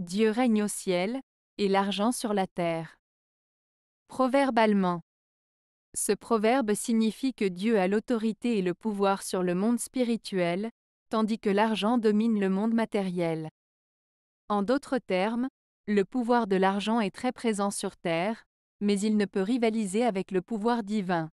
Dieu règne au ciel, et l'argent sur la terre. Proverbe allemand. Ce proverbe signifie que Dieu a l'autorité et le pouvoir sur le monde spirituel, tandis que l'argent domine le monde matériel. En d'autres termes, le pouvoir de l'argent est très présent sur Terre, mais il ne peut rivaliser avec le pouvoir divin.